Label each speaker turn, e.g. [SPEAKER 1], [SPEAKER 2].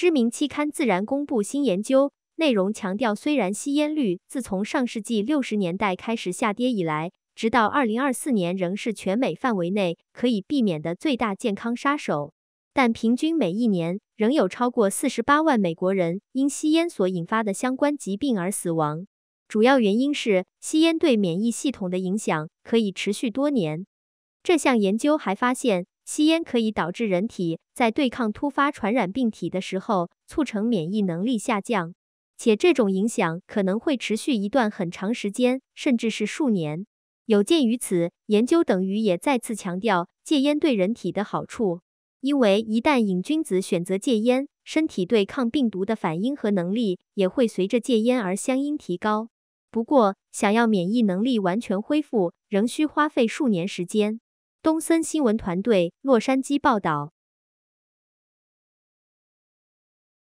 [SPEAKER 1] 知名期刊《自然》公布新研究，内容强调，虽然吸烟率自从上世纪六十年代开始下跌以来，直到二零二四年仍是全美范围内可以避免的最大健康杀手，但平均每一年仍有超过四十八万美国人因吸烟所引发的相关疾病而死亡。主要原因是吸烟对免疫系统的影响可以持续多年。这项研究还发现。吸烟可以导致人体在对抗突发传染病体的时候，促成免疫能力下降，且这种影响可能会持续一段很长时间，甚至是数年。有鉴于此，研究等于也再次强调戒烟对人体的好处，因为一旦瘾君子选择戒烟，身体对抗病毒的反应和能力也会随着戒烟而相应提高。不过，想要免疫能力完全恢复，仍需花费数年时间。东森新闻团队洛杉矶报道。